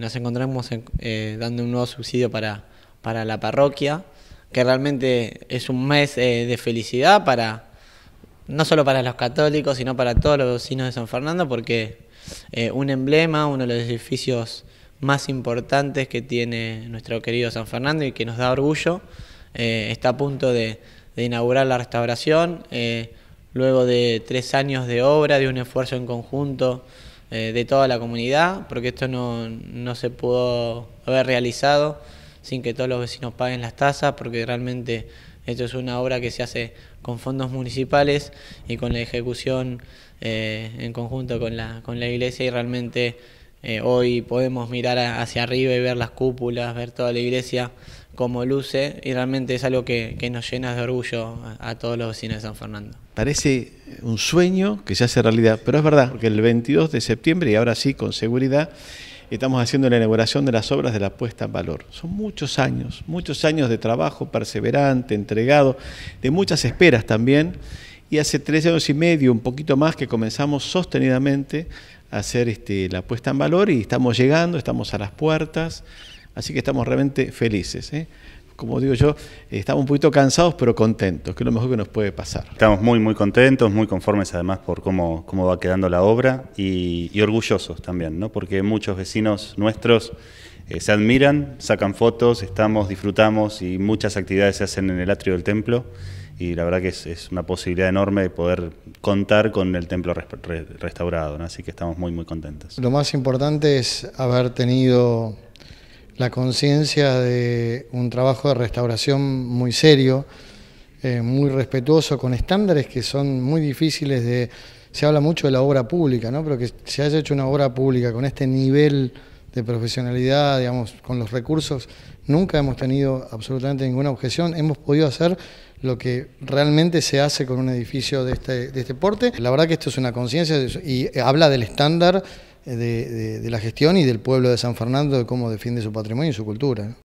Nos encontramos eh, dando un nuevo subsidio para, la parroquia, que realmente es un mes eh, de felicidad para no solo para los católicos, sino para todos los vecinos de San Fernando, porque eh, un emblema, uno de los edificios más importantes que tiene nuestro querido San Fernando y que nos da orgullo, está a punto de inaugurar la restauración, luego de tres años de obra, de un esfuerzo en conjunto eh, de toda la comunidad, porque esto no, se pudo haber realizado sin que todos los vecinos paguen las tasas, porque realmente esto es una obra que se hace con fondos municipales y con la ejecución eh, en conjunto con la, con la iglesia y realmente eh, hoy podemos mirar hacia arriba y ver las cúpulas, ver toda la iglesia como luce y realmente es algo que, nos llena de orgullo a, todos los vecinos de San Fernando. Parece un sueño que se hace realidad, pero es verdad, porque el 22 de septiembre, y ahora sí con seguridad, estamos haciendo la inauguración de las obras de la puesta en valor. Son muchos años, muchos años de trabajo perseverante, entregado, de muchas esperas también, y hace tres años y medio, un poquito más, que comenzamos sostenidamente hacer este, la puesta en valor y estamos llegando, estamos a las puertas, así que estamos realmente felices. ¿eh? Como digo yo, estamos un poquito cansados pero contentos, que es lo mejor que nos puede pasar. Estamos muy, muy contentos, muy conformes además por cómo, cómo va quedando la obra y, y orgullosos también, ¿no? porque muchos vecinos nuestros eh, se admiran, sacan fotos, estamos, disfrutamos y muchas actividades se hacen en el atrio del templo y la verdad que es, una posibilidad enorme de poder contar con el templo restaurado, así que estamos muy muy contentos. Lo más importante es haber tenido la conciencia de un trabajo de restauración muy serio, eh, muy respetuoso, con estándares que son muy difíciles de... Se habla mucho de la obra pública, ¿no? pero que se haya hecho una obra pública con este nivel de profesionalidad, digamos, con los recursos, nunca hemos tenido absolutamente ninguna objeción. Hemos podido hacer lo que realmente se hace con un edificio de este, de este porte. La verdad que esto es una conciencia y habla del estándar de, de, la gestión y del pueblo de San Fernando, de cómo defiende su patrimonio y su cultura.